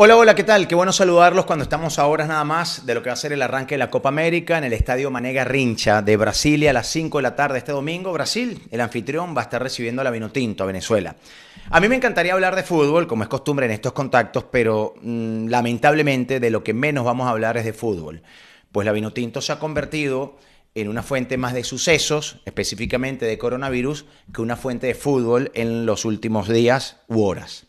Hola, hola, ¿qué tal? Qué bueno saludarlos cuando estamos a horas nada más de lo que va a ser el arranque de la Copa América en el Estadio Manega Rincha de Brasilia a las 5 de la tarde este domingo. Brasil, el anfitrión, va a estar recibiendo a la Vinotinto, a Venezuela. A mí me encantaría hablar de fútbol, como es costumbre en estos contactos, pero mm, lamentablemente de lo que menos vamos a hablar es de fútbol. Pues la Vinotinto se ha convertido en una fuente más de sucesos, específicamente de coronavirus, que una fuente de fútbol en los últimos días u horas.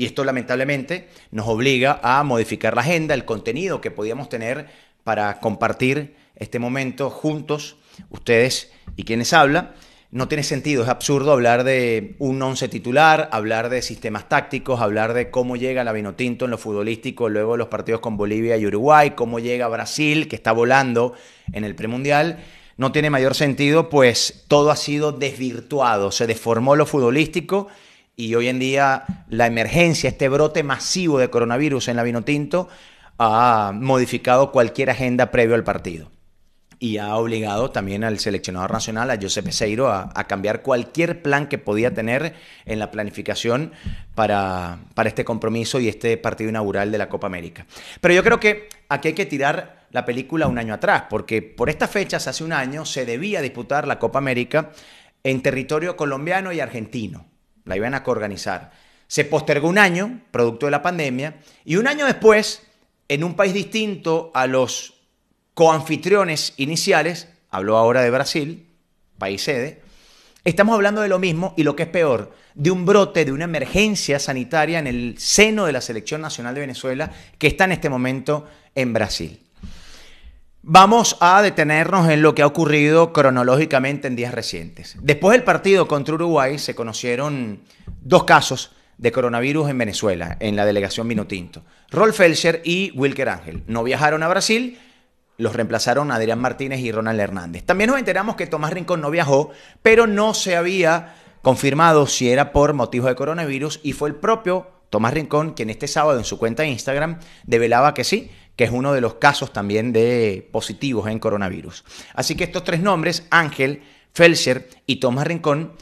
Y esto lamentablemente nos obliga a modificar la agenda, el contenido que podíamos tener para compartir este momento juntos, ustedes y quienes hablan. No tiene sentido, es absurdo hablar de un once titular, hablar de sistemas tácticos, hablar de cómo llega la Vinotinto en lo futbolístico, luego los partidos con Bolivia y Uruguay, cómo llega Brasil, que está volando en el premundial. No tiene mayor sentido, pues todo ha sido desvirtuado, se deformó lo futbolístico y hoy en día la emergencia, este brote masivo de coronavirus en la Vinotinto ha modificado cualquier agenda previo al partido y ha obligado también al seleccionador nacional, a Josep Seiro, a, a, cambiar cualquier plan que podía tener en la planificación para, para este compromiso y este partido inaugural de la Copa América. Pero yo creo que aquí hay que tirar la película un año atrás, porque por estas fechas, hace un año, se debía disputar la Copa América en territorio colombiano y argentino la iban a coorganizar, Se postergó un año, producto de la pandemia, y un año después, en un país distinto a los coanfitriones iniciales, habló ahora de Brasil, país sede, estamos hablando de lo mismo y lo que es peor, de un brote, de una emergencia sanitaria en el seno de la Selección Nacional de Venezuela que está en este momento en Brasil. Vamos a detenernos en lo que ha ocurrido cronológicamente en días recientes. Después del partido contra Uruguay se conocieron dos casos de coronavirus en Venezuela, en la delegación Minutinto. Rolf Felcher y Wilker Ángel no viajaron a Brasil, los reemplazaron Adrián Martínez y Ronald Hernández. También nos enteramos que Tomás Rincón no viajó, pero no se había confirmado si era por motivo de coronavirus y fue el propio Tomás Rincón, quien este sábado en su cuenta de Instagram develaba que sí, que es uno de los casos también de positivos en coronavirus. Así que estos tres nombres, Ángel, Felser y Tomás Rincón,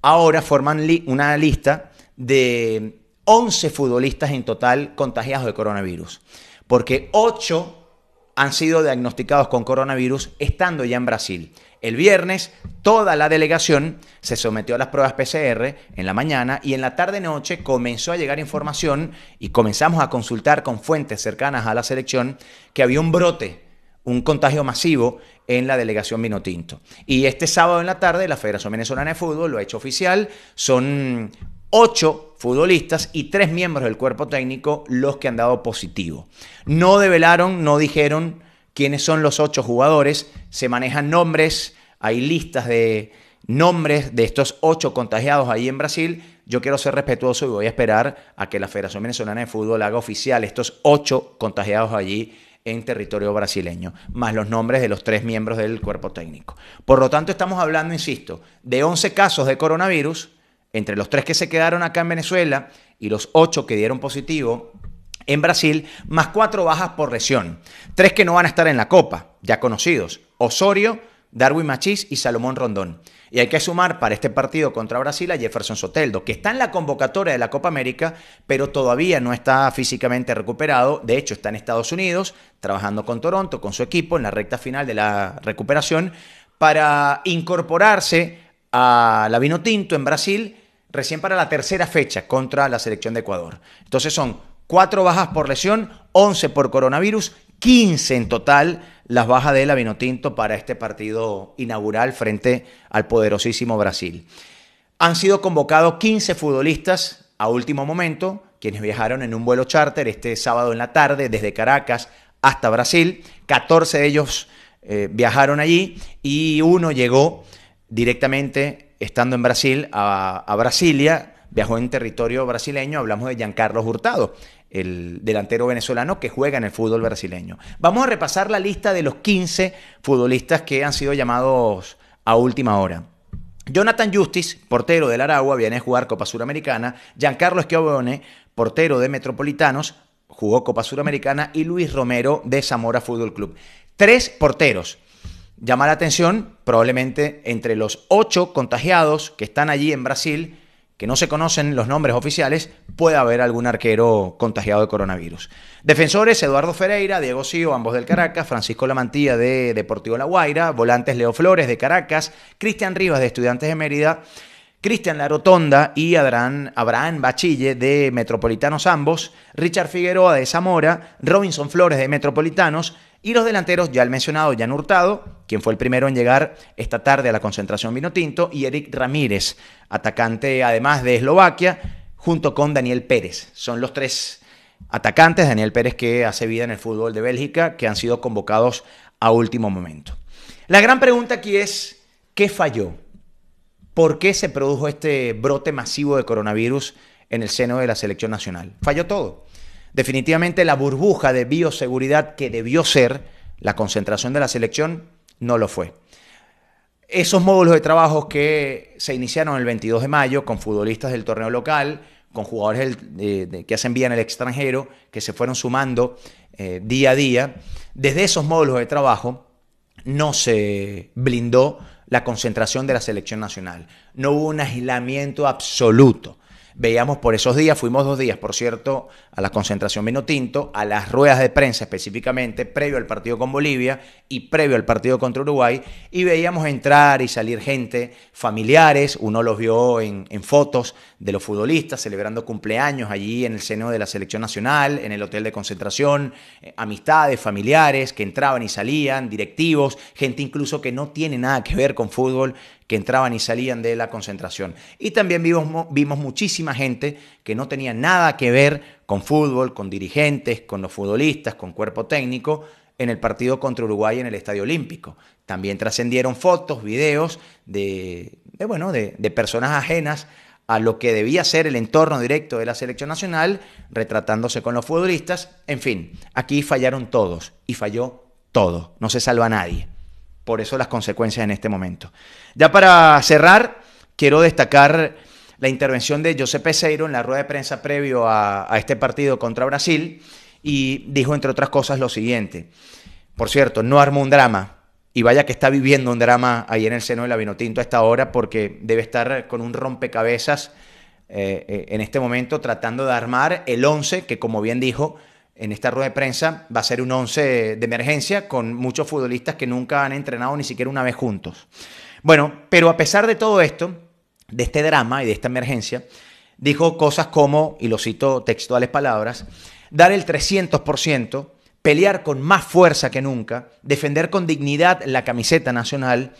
ahora forman una lista de 11 futbolistas en total contagiados de coronavirus, porque 8 han sido diagnosticados con coronavirus estando ya en Brasil. El viernes, toda la delegación se sometió a las pruebas PCR en la mañana y en la tarde-noche comenzó a llegar información y comenzamos a consultar con fuentes cercanas a la selección que había un brote, un contagio masivo en la delegación Vinotinto. Y este sábado en la tarde, la Federación Venezolana de Fútbol lo ha hecho oficial. Son Ocho futbolistas y tres miembros del cuerpo técnico los que han dado positivo. No develaron, no dijeron quiénes son los ocho jugadores, se manejan nombres, hay listas de nombres de estos ocho contagiados ahí en Brasil. Yo quiero ser respetuoso y voy a esperar a que la Federación Venezolana de Fútbol haga oficial estos ocho contagiados allí en territorio brasileño, más los nombres de los tres miembros del cuerpo técnico. Por lo tanto, estamos hablando, insisto, de 11 casos de coronavirus, entre los tres que se quedaron acá en Venezuela y los ocho que dieron positivo en Brasil, más cuatro bajas por lesión. Tres que no van a estar en la Copa, ya conocidos. Osorio, Darwin Machís y Salomón Rondón. Y hay que sumar para este partido contra Brasil a Jefferson Soteldo, que está en la convocatoria de la Copa América, pero todavía no está físicamente recuperado. De hecho, está en Estados Unidos, trabajando con Toronto, con su equipo, en la recta final de la recuperación, para incorporarse a la Vino Tinto en Brasil recién para la tercera fecha contra la selección de Ecuador. Entonces son cuatro bajas por lesión, 11 por coronavirus, 15 en total las bajas de la Vinotinto para este partido inaugural frente al poderosísimo Brasil. Han sido convocados 15 futbolistas a último momento, quienes viajaron en un vuelo charter este sábado en la tarde desde Caracas hasta Brasil. 14 de ellos eh, viajaron allí y uno llegó directamente, estando en Brasil, a, Brasilia, viajó en territorio brasileño, hablamos de Giancarlo Hurtado, el delantero venezolano que juega en el fútbol brasileño. Vamos a repasar la lista de los 15 futbolistas que han sido llamados a última hora. Jonathan Justice, portero del Aragua, viene a jugar Copa Suramericana. Giancarlo Schiavone, portero de Metropolitanos, jugó Copa Suramericana. Y Luis Romero de Zamora Fútbol Club. Tres porteros Llama la atención probablemente entre los ocho contagiados que están allí en Brasil, que no se conocen los nombres oficiales, puede haber algún arquero contagiado de coronavirus. Defensores, Eduardo Ferreira, Diego Cío, ambos del Caracas, Francisco Lamantía de Deportivo La Guaira, volantes Leo Flores de Caracas, Cristian Rivas de Estudiantes de Mérida, Cristian Rotonda y Abraham, Abraham Bachille de Metropolitanos ambos, Richard Figueroa de Zamora, Robinson Flores de Metropolitanos y los delanteros ya el mencionado Jan Hurtado, quien fue el primero en llegar esta tarde a la concentración Vinotinto, y Eric Ramírez, atacante además de Eslovaquia, junto con Daniel Pérez. Son los tres atacantes, Daniel Pérez que hace vida en el fútbol de Bélgica, que han sido convocados a último momento. La gran pregunta aquí es, ¿qué falló? ¿Por qué se produjo este brote masivo de coronavirus en el seno de la selección nacional? Falló todo. Definitivamente la burbuja de bioseguridad que debió ser la concentración de la selección no lo fue. Esos módulos de trabajo que se iniciaron el 22 de mayo con futbolistas del torneo local, con jugadores que hacen vía en el extranjero, que se fueron sumando eh, día a día, desde esos módulos de trabajo no se blindó la concentración de la selección nacional. No hubo un aislamiento absoluto veíamos por esos días, fuimos dos días, por cierto, a la concentración vino a las ruedas de prensa específicamente, previo al partido con Bolivia y previo al partido contra Uruguay, y veíamos entrar y salir gente, familiares, uno los vio en, fotos de los futbolistas celebrando cumpleaños allí en el seno de la selección nacional, en el hotel de concentración, eh, amistades, familiares que entraban y salían, directivos, gente incluso que no tiene nada que ver con fútbol, que entraban y salían de la concentración. Y también vimos, muchísima gente que no tenía nada que ver con fútbol, con dirigentes, con los futbolistas, con cuerpo técnico, en el partido contra Uruguay en el Estadio Olímpico. También trascendieron fotos, videos de, bueno, de, de, personas ajenas a lo que debía ser el entorno directo de la selección nacional, retratándose con los futbolistas. En fin, aquí fallaron todos y falló todo. No se salva a nadie. Por eso las consecuencias en este momento. Ya para cerrar, quiero destacar la intervención de José Peseiro en la rueda de prensa previo a, este partido contra Brasil y dijo, entre otras cosas, lo siguiente. Por cierto, no armó un drama, y vaya que está viviendo un drama ahí en el seno de la Vinotinto a esta hora porque debe estar con un rompecabezas eh, eh, en este momento tratando de armar el 11 que como bien dijo en esta rueda de prensa va a ser un 11 de emergencia con muchos futbolistas que nunca han entrenado ni siquiera una vez juntos. Bueno, pero a pesar de todo esto, de este drama y de esta emergencia, dijo cosas como, y lo cito textuales palabras, dar el 300%, pelear con más fuerza que nunca, defender con dignidad la camiseta nacional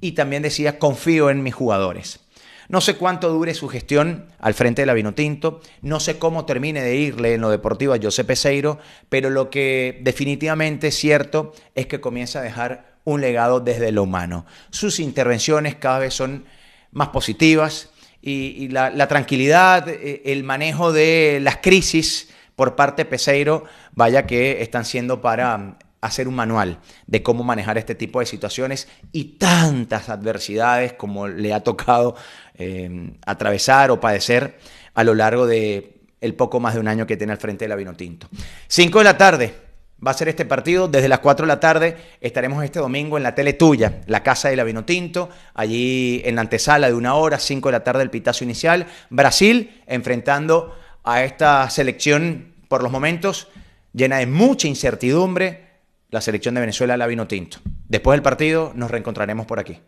y también decía, confío en mis jugadores. No sé cuánto dure su gestión al frente de la Vinotinto, no sé cómo termine de irle en lo deportivo a José Peseiro, pero lo que definitivamente es cierto es que comienza a dejar un legado desde lo humano. Sus intervenciones cada vez son más positivas y, la, la tranquilidad, eh, el manejo de las crisis por parte de Peseiro, vaya que están siendo para hacer un manual de cómo manejar este tipo de situaciones y tantas adversidades como le ha tocado eh, atravesar o padecer a lo largo de el poco más de un año que tiene al frente de la Vinotinto. 5 de la tarde, va a ser este partido. Desde las 4 de la tarde estaremos este domingo en la tele tuya, la Casa de la Vinotinto, allí en la antesala de una hora, 5 de la tarde el pitazo inicial. Brasil enfrentando a esta selección por los momentos llena de mucha incertidumbre, la selección de Venezuela la vino tinto. Después del partido nos reencontraremos por aquí.